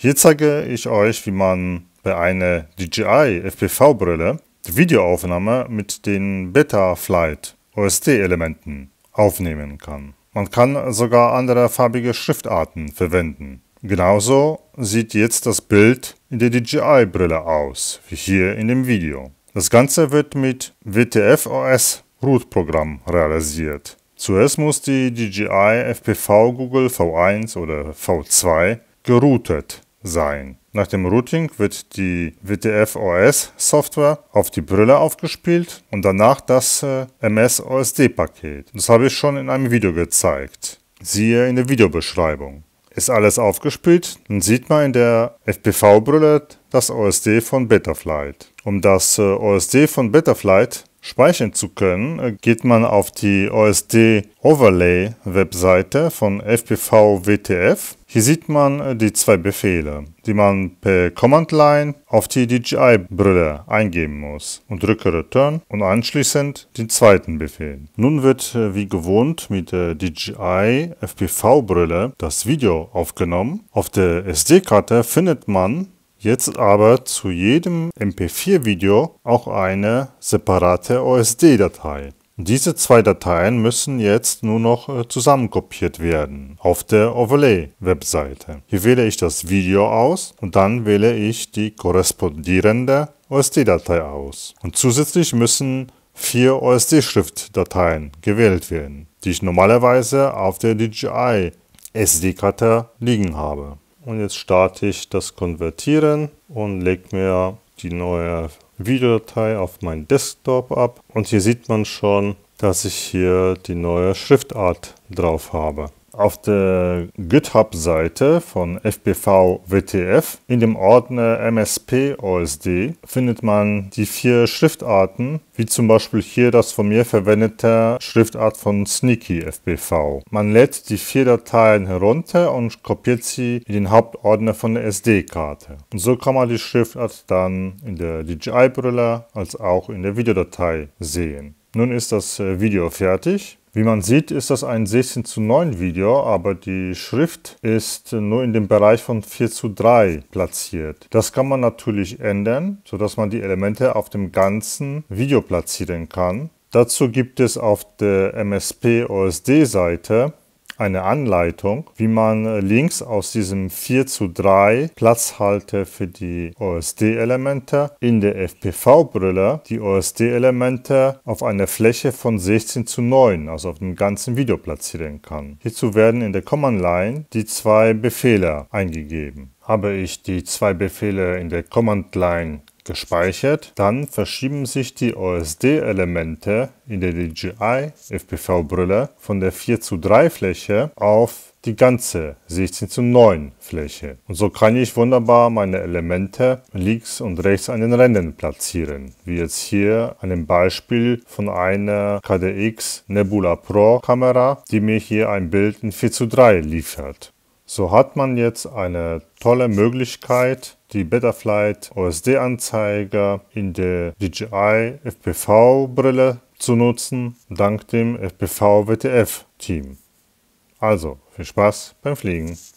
Hier zeige ich euch, wie man bei einer DJI FPV-Brille die Videoaufnahme mit den Betaflight osd elementen aufnehmen kann. Man kann sogar andere farbige Schriftarten verwenden. Genauso sieht jetzt das Bild in der DJI-Brille aus, wie hier in dem Video. Das Ganze wird mit WTF-OS Root-Programm realisiert. Zuerst muss die DJI FPV Google V1 oder V2 geroutet sein. Nach dem Routing wird die WTF-OS-Software auf die Brille aufgespielt und danach das äh, MS-OSD-Paket. Das habe ich schon in einem Video gezeigt. Siehe in der Videobeschreibung. Ist alles aufgespielt, dann sieht man in der FPV-Brille das OSD von Betaflight. Um das äh, OSD von Betaflight speichern zu können, äh, geht man auf die OSD Overlay Webseite von FPV WTF. Hier sieht man äh, die zwei Befehle, die man per Command Line auf die DJI-Brille eingeben muss und drücke Return und anschließend den zweiten Befehl. Nun wird äh, wie gewohnt mit der DJI FPV-Brille das Video aufgenommen. Auf der SD-Karte findet man jetzt aber zu jedem MP4-Video auch eine separate OSD-Datei. Diese zwei Dateien müssen jetzt nur noch äh, zusammenkopiert werden auf der Overlay-Webseite. Hier wähle ich das Video aus und dann wähle ich die korrespondierende OSD-Datei aus. Und zusätzlich müssen vier OSD-Schriftdateien gewählt werden, die ich normalerweise auf der DJI SD-Karte liegen habe. Und jetzt starte ich das Konvertieren und lege mir die neue Videodatei auf meinen Desktop ab. Und hier sieht man schon, dass ich hier die neue Schriftart drauf habe auf der GitHub-Seite von FPV WTF. In dem Ordner MSP OSD findet man die vier Schriftarten, wie zum Beispiel hier das von mir verwendete Schriftart von Sneaky FPV. Man lädt die vier Dateien herunter und kopiert sie in den Hauptordner von der SD-Karte. Und so kann man die Schriftart dann in der DJI-Brille als auch in der Videodatei sehen. Nun ist das äh, Video fertig. Wie man sieht, ist das ein 16 zu 9 Video, aber die Schrift ist nur in dem Bereich von 4 zu 3 platziert. Das kann man natürlich ändern, sodass man die Elemente auf dem ganzen Video platzieren kann. Dazu gibt es auf der MSP OSD Seite eine Anleitung, wie man äh, links aus diesem 4 zu 3 Platzhalter für die OSD-Elemente in der FPV-Brille die OSD-Elemente auf einer Fläche von 16 zu 9, also auf dem ganzen Video platzieren kann. Hierzu werden in der Command Line die zwei Befehle eingegeben. Habe ich die zwei Befehle in der Command Line gespeichert. Dann verschieben sich die OSD-Elemente in der DJI-FPV-Brille von der 4 zu 3 Fläche auf die ganze 16 zu 9 Fläche. Und so kann ich wunderbar meine Elemente links und rechts an den Rändern platzieren. Wie jetzt hier an dem Beispiel von einer KDX Nebula Pro Kamera, die mir hier ein Bild in 4 zu 3 liefert. So hat man jetzt eine tolle Möglichkeit, die Betaflight OSD-Anzeiger in der DJI FPV-Brille zu nutzen, dank dem FPV-WTF-Team. Also viel Spaß beim Fliegen!